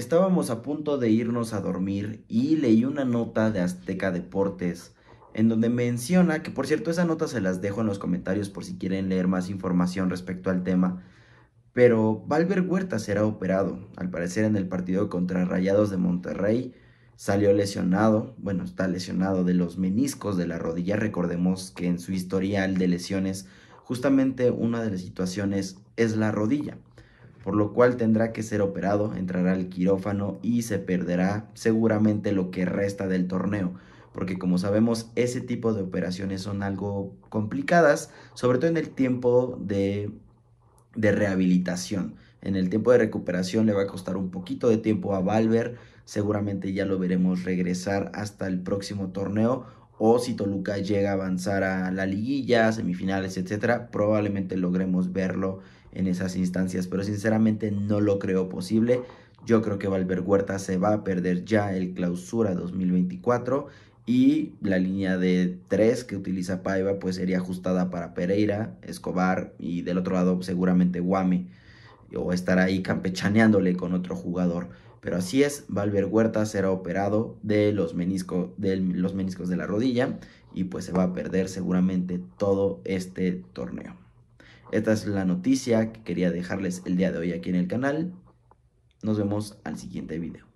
Estábamos a punto de irnos a dormir y leí una nota de Azteca Deportes en donde menciona que por cierto esa nota se las dejo en los comentarios por si quieren leer más información respecto al tema. Pero Valver Huerta será operado, al parecer en el partido contra Rayados de Monterrey salió lesionado, bueno, está lesionado de los meniscos de la rodilla, recordemos que en su historial de lesiones justamente una de las situaciones es la rodilla por lo cual tendrá que ser operado, entrará al quirófano y se perderá seguramente lo que resta del torneo, porque como sabemos ese tipo de operaciones son algo complicadas, sobre todo en el tiempo de, de rehabilitación. En el tiempo de recuperación le va a costar un poquito de tiempo a Valver, seguramente ya lo veremos regresar hasta el próximo torneo o si Toluca llega a avanzar a la liguilla, semifinales, etcétera, probablemente logremos verlo en esas instancias, pero sinceramente no lo creo posible. Yo creo que Valver se va a perder ya el clausura 2024 y la línea de 3 que utiliza Paiva pues sería ajustada para Pereira, Escobar y del otro lado seguramente Guame o estar ahí campechaneándole con otro jugador. Pero así es, Valver Huerta será operado de los, de los meniscos de la rodilla y pues se va a perder seguramente todo este torneo. Esta es la noticia que quería dejarles el día de hoy aquí en el canal. Nos vemos al siguiente video.